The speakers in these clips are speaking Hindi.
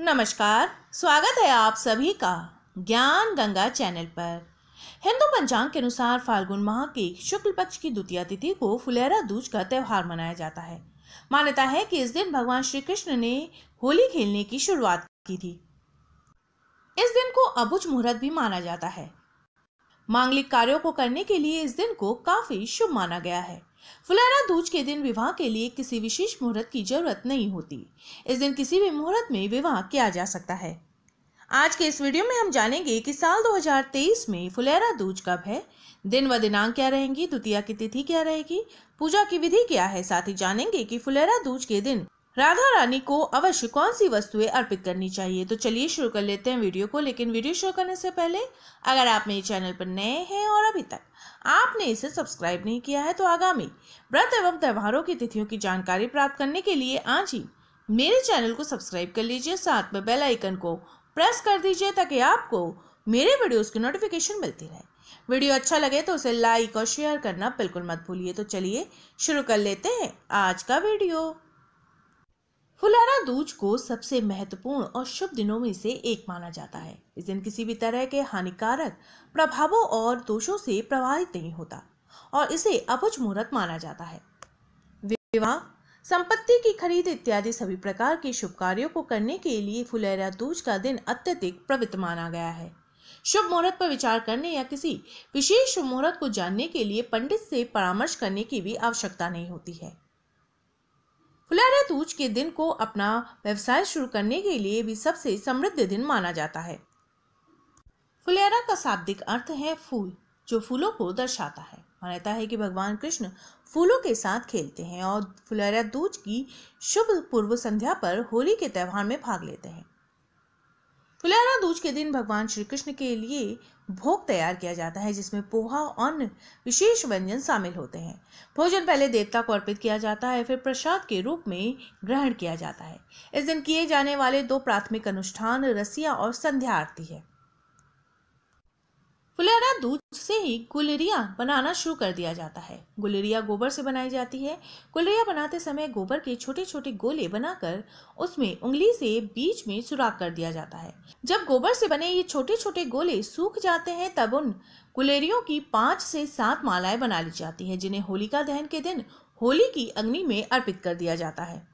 नमस्कार स्वागत है आप सभी का ज्ञान गंगा चैनल पर हिंदू पंचांग के अनुसार फाल्गुन माह के शुक्ल पक्ष की द्वितीय तिथि को फुलेरा दूज का त्यौहार मनाया जाता है मान्यता है कि इस दिन भगवान श्री कृष्ण ने होली खेलने की शुरुआत की थी इस दिन को अबुझ मुहूर्त भी माना जाता है मांगलिक कार्यों को करने के लिए इस दिन को काफी शुभ माना गया है फुलाना दूज के दिन विवाह के लिए किसी विशेष मुहूर्त की जरूरत नहीं होती इस दिन किसी भी मुहूर्त में विवाह किया जा सकता है आज के इस वीडियो में हम जानेंगे कि साल 2023 में फुलेरा दूज कब है दिन व दिनांक क्या रहेंगी द्वितीय की तिथि क्या रहेगी पूजा की विधि क्या है साथ ही जानेंगे कि फुलेरा दूज के दिन राधा रानी को अवश्य कौन सी वस्तुएं अर्पित करनी चाहिए तो चलिए शुरू कर लेते हैं वीडियो को लेकिन वीडियो शुरू करने से पहले अगर आप मेरे चैनल पर नए हैं और अभी तक आपने इसे सब्सक्राइब नहीं किया है तो आगामी व्रत एवं त्यौहारों की तिथियों की जानकारी प्राप्त करने के लिए आज ही मेरे चैनल को सब्सक्राइब कर लीजिए साथ में बेल आइकन को प्रेस कर दीजिए ताकि आपको मेरे वीडियोस की नोटिफिकेशन मिलती रहे वीडियो अच्छा लगे तो उसे लाइक और शेयर करना बिल्कुल मत भूलिए तो चलिए शुरू कर लेते हैं आज का वीडियो फुलारा दूज को सबसे महत्वपूर्ण और शुभ दिनों में से एक माना जाता है इस दिन किसी भी तरह के हानिकारक प्रभावों और दोषों से प्रभावित नहीं होता और इसे अपुज मुहूर्त माना जाता है विवाह संपत्ति की खरीद इत्यादि सभी प्रकार के शुभ कार्यों को करने के लिए फुलेरा दूज का दिन अत्यधिक प्रवित माना गया है शुभ मुहूर्त पर विचार करने या किसी विशेष शुभ मुहूर्त को जानने के लिए पंडित से परामर्श करने की भी आवश्यकता नहीं होती है फुलारा दूज के दिन को अपना व्यवसाय शुरू करने के लिए भी सबसे समृद्ध दिन माना जाता है फुलेरा का शाब्दिक अर्थ है फूल जो फूलों को दर्शाता है मान्यता है कि भगवान कृष्ण फूलों के साथ खेलते हैं और फुलेरा दूज की शुभ पूर्व संध्या पर होली के त्यौहार में भाग लेते हैं फुलारा दूज के दिन भगवान श्री कृष्ण के लिए भोग तैयार किया जाता है जिसमें पोहा और विशेष व्यंजन शामिल होते हैं भोजन पहले देवता को अर्पित किया जाता है फिर प्रसाद के रूप में ग्रहण किया जाता है इस दिन किए जाने वाले दो प्राथमिक अनुष्ठान रसिया और संध्या आरती है फुलेरा दूध से ही कुलरिया बनाना शुरू कर दिया जाता है गुलरिया गोबर से बनाई जाती है कुलरिया बनाते समय गोबर के छोटे छोटे गोले बनाकर उसमें उंगली से बीच में सुराख कर दिया जाता है जब गोबर से बने ये छोटे छोटे गोले सूख जाते हैं तब उन गुलेरियों की पांच से सात मालाएं बना ली जाती है जिन्हें होलिका दहन के दिन होली की अग्नि में अर्पित कर दिया जाता है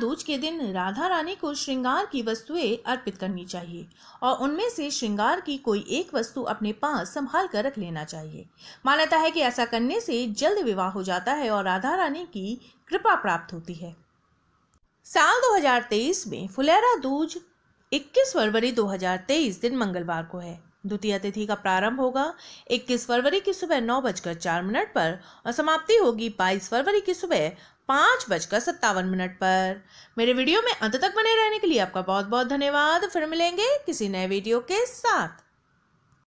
दूज के दिन राधा रानी को श्रृंगार की वस्तुएं अर्पित करनी चाहिए और उनमें से श्रृंगार की कोई एक वस्तु अपने पास संभाल कर रख लेना चाहिए मान्यता है कि ऐसा करने से जल्द विवाह हो जाता है और राधा रानी की कृपा प्राप्त होती है साल 2023 में फुलेरा दूज 21 फरवरी 2023 दिन मंगलवार को है द्वितीय तिथि का प्रारंभ होगा 21 फरवरी की सुबह नौ बजकर चार मिनट पर और समाप्ति होगी 22 फरवरी की सुबह पाँच बजकर सत्तावन मिनट पर मेरे वीडियो में अंत तक बने रहने के लिए आपका बहुत बहुत धन्यवाद फिर मिलेंगे किसी नए वीडियो के साथ